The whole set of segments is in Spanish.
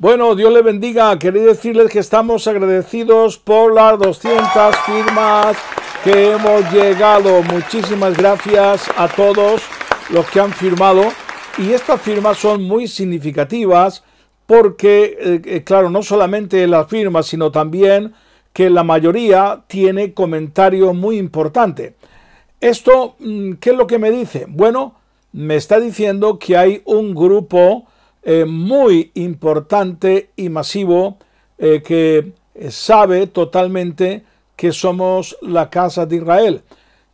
Bueno, Dios le bendiga. Quería decirles que estamos agradecidos por las 200 firmas que hemos llegado. Muchísimas gracias a todos los que han firmado. Y estas firmas son muy significativas porque, eh, eh, claro, no solamente las firmas, sino también que la mayoría tiene comentario muy importante. Esto, mm, ¿qué es lo que me dice? Bueno, me está diciendo que hay un grupo eh, muy importante y masivo eh, que eh, sabe totalmente que somos la casa de Israel.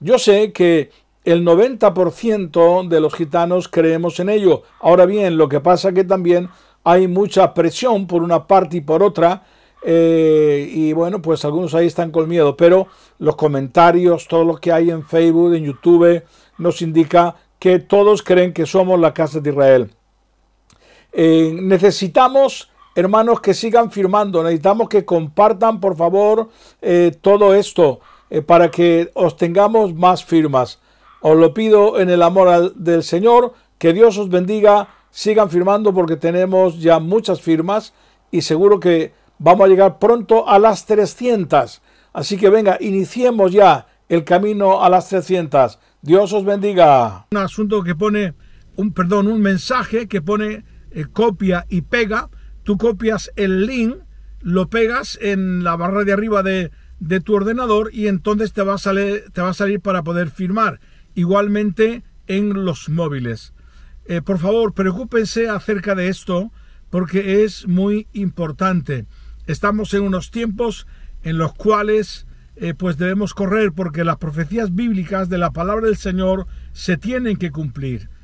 Yo sé que el 90% de los gitanos creemos en ello. Ahora bien, lo que pasa es que también hay mucha presión por una parte y por otra. y bueno, pues algunos ahí están con miedo, pero los comentarios, todo lo que hay en Facebook, en YouTube, nos indica que todos creen que somos la casa de Israel. Eh, necesitamos, hermanos, que sigan firmando, necesitamos que compartan, por favor, eh, todo esto eh, para que os tengamos más firmas. Os lo pido en el amor del Señor, que Dios os bendiga, sigan firmando porque tenemos ya muchas firmas y seguro que vamos a llegar pronto a las 300. Así que venga, iniciemos ya el camino a las 300. Dios os bendiga. Un asunto que pone, un perdón, un mensaje que pone eh, copia y pega. Tú copias el link, lo pegas en la barra de arriba de, tu ordenador y entonces te va, a salir, te va a salir para poder firmar. Igualmente en los móviles. Eh, por favor, preocúpense acerca de esto porque es muy importante. Estamos en unos tiempos en los cuales eh, pues debemos correr porque las profecías bíblicas de la palabra del Señor se tienen que cumplir.